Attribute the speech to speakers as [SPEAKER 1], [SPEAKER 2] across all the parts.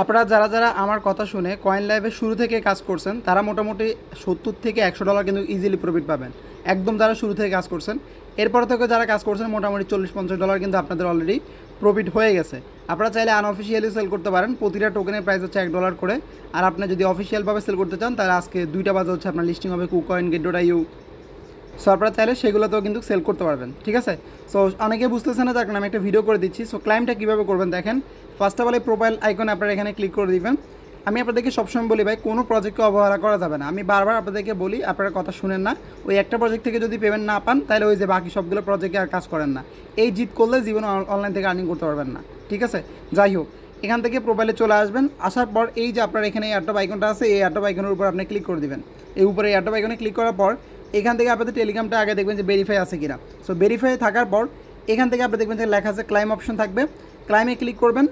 [SPEAKER 1] আপনারা যারা যারা আমার কথা শুনে কয়েন লাইভে শুরু থেকে কাজ করছেন তারা মোটামুটি সত্তর থেকে একশো ডলার কিন্তু ইজিলি প্রফিট পাবেন একদম যারা শুরু থেকে কাজ করছেন এরপর থেকে যারা কাজ করছেন মোটামুটি চল্লিশ পঞ্চাশ ডলার কিন্তু আপনাদের অলরেডি প্রফিট হয়ে গেছে আপনারা চাইলে আনঅফিসিয়ালি সেল করতে পারেন প্রতিটা টোকেনের প্রাইস হচ্ছে এক ডলার করে আর আপনি যদি অফিসিয়ালভাবে সেল করতে চান তাহলে আজকে দুইটা বাজে হচ্ছে আপনার লিস্টিং হবে KuCoin Gate dot io so আপনারা চাইলে সেগুলোতেও কিন্তু সেল করতে পারবেন ঠিক আছে সো অনেকে বুঝতেছে না দেখেন আমি একটা ভিডিও করে দিচ্ছি সো ক্লাইমটা কীভাবে করবেন দেখেন ফার্স্ট অফ অল এই প্রোফাইল আইকনে আপনারা এখানে ক্লিক করে দিবেন আমি আপনাদেরকে সবসময় বলি ভাই কোনো প্রজেক্টকে অবহেলা করা যাবে না আমি বারবার আপনাদেরকে বলি আপনারা কথা শুনেন না ওই একটা প্রজেক্ট থেকে যদি পেমেন্ট না পান তাহলে ওই যে বাকি সবগুলো প্রজেক্টে আর কাজ করেন না এই জিত করলে জীবনে অনলাইন থেকে আর্নিং করতে পারবেন না ঠিক আছে যাই হোক এখান থেকে প্রোফাইলে চলে আসবেন আসার পর এই যে আপনার এখানে এই অ্যাডটপ আইকনটা আছে এই অ্যাডটপ আইকনের উপর আপনি ক্লিক করে দেবেন এই উপরে এই অ্যাডটপ আইকনে ক্লিক করার পর এখান থেকে আপনাদের টেলিগ্রামটা আগে দেখবেন যে ভেরিফাই আছে কিনা সো ভেরিফাই থাকার পর এখান থেকে আপনি দেখবেন যে লেখা আছে ক্লাইম অপশন থাকবে ক্লাইমে ক্লিক করবেন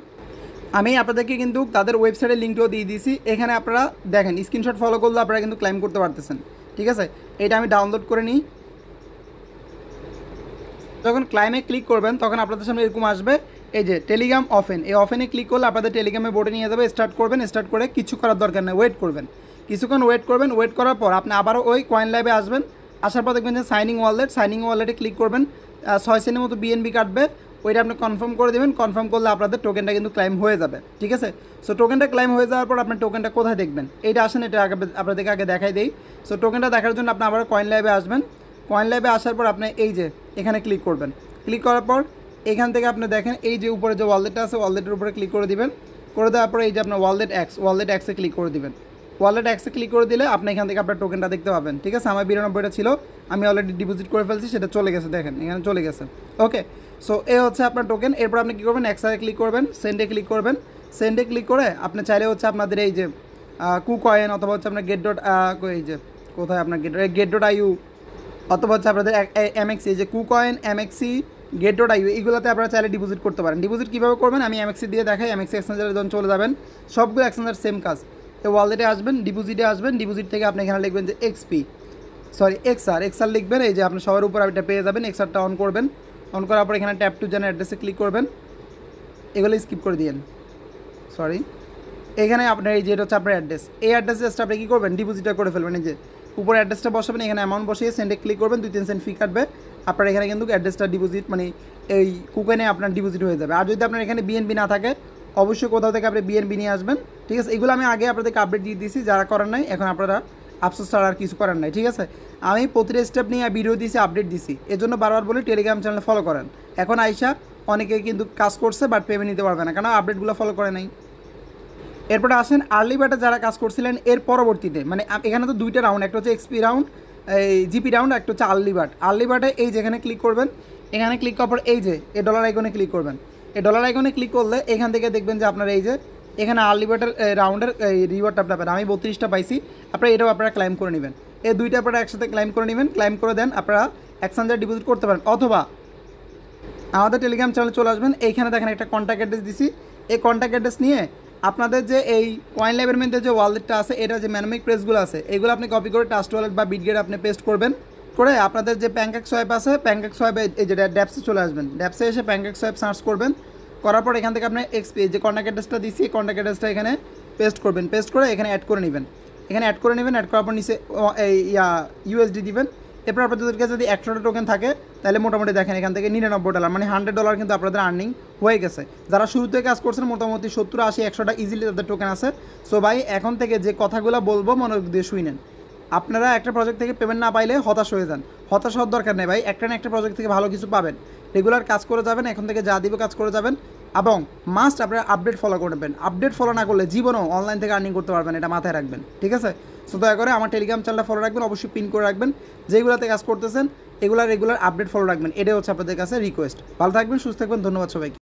[SPEAKER 1] আমি আপনাদেরকে কিন্তু তাদের ওয়েবসাইটের লিঙ্কটিও দিয়ে দিয়েছি এখানে আপনারা দেখেন স্ক্রিনশট ফলো করলে আপনারা কিন্তু ক্লাইম করতে পারতেছেন ঠিক আছে এটা আমি ডাউনলোড করে নিই যখন ক্লাইমে ক্লিক করবেন তখন আপনাদের সামনে এরকম আসবে এই যে টেলিগ্রাম অফেন এই অফেনে ক্লিক করলে আপনাদের টেলিগ্রামে বোর্ডে নিয়ে যাবে স্টার্ট করবেন স্টার্ট করে কিছু করার দরকার নেই ওয়েট করবেন কিছুক্ষণ ওয়েট করবেন ওয়েট করার পর আপনি আবারও ওই কয়েন লাইভে আসবেন আসার পর দেখবেন যে সাইনিং ওয়ালেট সাইনিং ওয়ালেটে ক্লিক করবেন ছয় সেনের মতো বিএনবি কাটবে ওইটা আপনি কনফার্ম করে দেবেন কনফার্ম করলে আপনাদের টোকেনটা কিন্তু ক্লাইম হয়ে যাবে ঠিক আছে সো টোকেনটা ক্লাইম হয়ে যাওয়ার পর আপনি টোকেনটা কোথায় দেখবেন এইটা আসেন এটা আগে আপনাদেরকে আগে দেখাই দেই সো টোকেনটা দেখার জন্য আপনি আবার কয়েন ল্যাবে আসবেন কয়েন ল্যাবে আসার পর আপনি এই যে এখানে ক্লিক করবেন ক্লিক করার পর এখান থেকে আপনি দেখেন এই যে উপরে যে ওয়ালেটটা আছে ওয়ালেটের উপরে ক্লিক করে দিবেন করে দেওয়ার পর এই যে আপনার ওয়ালেট অ্যাক্স ওয়ালেট অ্যাক্সে ক্লিক করে দিবেন ওয়ালেট অ্যাক্সে ক্লিক করে দিলে আপনি এখান থেকে আপনার টোকেনটা দেখতে পাবেন ঠিক আছে আমার বিরানব্বইটা ছিল আমি অলরেডি ডিপোজিট করে ফেলছি সেটা চলে গেছে দেখেন এখানে চলে গেছে ওকে সো এ হচ্ছে আপনার টোকেন এরপর আপনি কী করবেন অ্যাক্সারে ক্লিক করবেন সেন্ডে ক্লিক করবেন সেন্ডে ক্লিক করে আপনি চাইলে হচ্ছে আপনাদের এই যে কু কয়েন অথবা হচ্ছে আপনার গেট ডট এই যে কোথায় আপনার গেট গেট ডট আইউ অথবা হচ্ছে আপনাদের এমএক্সি এই যে KuCoin MEXC Gate dot io এইগুলোতে আপনারা চাইলে ডিপোজিট করতে পারেন ডিপোজিট কীভাবে করবেন আমি এমএক্সি দিয়ে দেখাই এমএক্সি এক্সচেঞ্জারে যখন চলে যাবেন সবগুলো এক্সচেঞ্জার সেম কাজ ওয়ালেটে আসবেন ডিপোজিটে আসবেন ডিপোজিট থেকে আপনি এখানে লিখবেন যে এক্সপি সরি এক্সআর এক্সআর লিখবেন এই যে আপনি সবার উপর আপনি পেয়ে যাবেন এক্সআরটা অন করবেন অন করার পর এখানে ট্যাপ টু জেন অ্যাড্রেসে ক্লিক করবেন এগুলো স্কিপ করে দিয়েন সরি এখানে আপনার এই যেটা হচ্ছে আপনার অ্যাড্রেস এই অ্যাড্রেস জাস্ট আপনি কী করবেন ডিপোজিটটা করে ফেলবেন এই যে উপর অ্যাড্রেসটা বসাবেন এখানে অ্যামাউন্ট বসিয়ে সেন্টে ক্লিক করবেন দুই তিন সেন্ট ফি কাটবে আপনার এখানে কিন্তু অ্যাড্রেসটা ডিপোজিট মানে এই কুকেনে আপনার ডিপোজিট হয়ে যাবে আর যদি আপনার এখানে বিএনপি না থাকে অবশ্যই কোথাও থেকে আপনি বিএনপি নিয়ে আসবেন ঠিক আছে এগুলো আমি আগে আপনাদেরকে আপডেট দিয়ে দিয়েছি যারা করার নাই এখন আপনারা আফসোস ছাড়া আর কিছু করার নাই ঠিক আছে আমি প্রতিটা স্টেপ নিয়ে ভিডিও দিয়েছি আপডেট দিছি এজন্য বারবার বলে টেলিগ্রাম চ্যানেল ফলো করেন এখন আইসা অনেকে কিন্তু কাজ করছে বাট পেমেন্ট নিতে পারবে না কারণ আপডেটগুলো ফলো করে নাই এরপরে আসেন আর্লি ব্যাটে যারা কাজ করছিলেন এর পরবর্তীতে মানে এখানে তো দুইটা রাউন্ড একটা হচ্ছে এক্সপি রাউন্ড এই জিপি রাউন্ড একটা হচ্ছে আর্লি বাট আর্লি বাটে এই যেখানে ক্লিক করবেন এখানে ক্লিক করার পর এই যে এ ডলার আইকনে ক্লিক করবেন এই ডলার আইকনে ক্লিক করলে এখান থেকে দেখবেন যে আপনার এই যে এখানে বার্ডের রাউন্ডের রিওয়ার্ডটা আপনার পাবেন আমি বত্রিশটা পাইছি আপনারা এটাও আপনারা ক্লাইম করে নেবেন এই দুইটা আপনারা একসাথে ক্লাইম করে নেবেন ক্লাইম করে দেন আপনারা এক ডিপোজিট করতে পারেন অথবা আমাদের টেলিগ্রাম চ্যানেলে চলে আসবেন এইখানে দেখেন একটা কন্ট্যাক্ট অ্যাড্রেস দিছি এই কন্ট্যাক্ট অ্যাড্রেস নিয়ে আপনাদের যে এই কয়েন লাইভের মধ্যে যে ওয়ালেটটা আছে এটা যে ম্যানমিক প্রেসগুলো আছে এগুলো আপনি কপি করে টাস্ট ওয়ালেট বা বিটগেট আপনি পেস্ট করবেন করে আপনাদের যে প্যানকেক সোয়াইপ আছে প্যানকেক সোয়াইপে এই যে ড্যাপসে চলে আসবেন ড্যাপসে এসে প্যানকেক সোয়াইপ সার্চ করবেন করার পর এখান থেকে আপনার এক্সপি যে কন্ট্যাক্ট অ্যাড্রেসটা দিচ্ছি এই কন্ট্যাক্ট অ্যাড্রেসটা এখানে পেস্ট করবেন পেস্ট করে এখানে অ্যাড করে নেবেন এখানে অ্যাড করে নেবেন অ্যাড করার পর নিচে ইয়া ইউএসডি দিবেন এরপর আপনাদের কাছে যদি একশোটা টোকেন থাকে তাহলে মোটামুটি দেখেন এখান থেকে নিরানব্বই ডলার মানে হান্ড্রেড ডলার কিন্তু আপনাদের আর্নিং হয়ে গেছে যারা শুরু থেকে কাজ করছেন মোটামুটি সত্তর আশি একশোটা ইজিলি তাদের টোকেন আছে সো ভাই এখন থেকে যে কথাগুলো বলবো মনোযোগ দিয়ে শুই নেন আপনারা একটা প্রজেক্ট থেকে পেমেন্ট না পাইলে হতাশ হয়ে যান হতাশ হওয়ার দরকার নেই ভাই একটা না একটা প্রজেক্ট থেকে ভালো কিছু পাবেন রেগুলার কাজ করে যাবেন এখন থেকে যা দিব কাজ করে যাবেন এবং মাস্ট আপনারা আপডেট ফলো করবেন আপডেট ফলো না করলে জীবনও অনলাইন থেকে আর্নিং করতে পারবেন এটা মাথায় রাখবেন ঠিক আছে সো দয়া করে আমার টেলিগ্রাম চ্যানেলটা ফলো রাখবেন অবশ্যই পিন করে রাখবেন যেগুলোতে কাজ করতেছেন এগুলা রেগুলার আপডেট ফলো রাখবেন এটাই হচ্ছে আপনাদের কাছে রিকোয়েস্ট ভালো থাকবেন সুস্থ থাকবেন ধন্যবাদ সবাইকে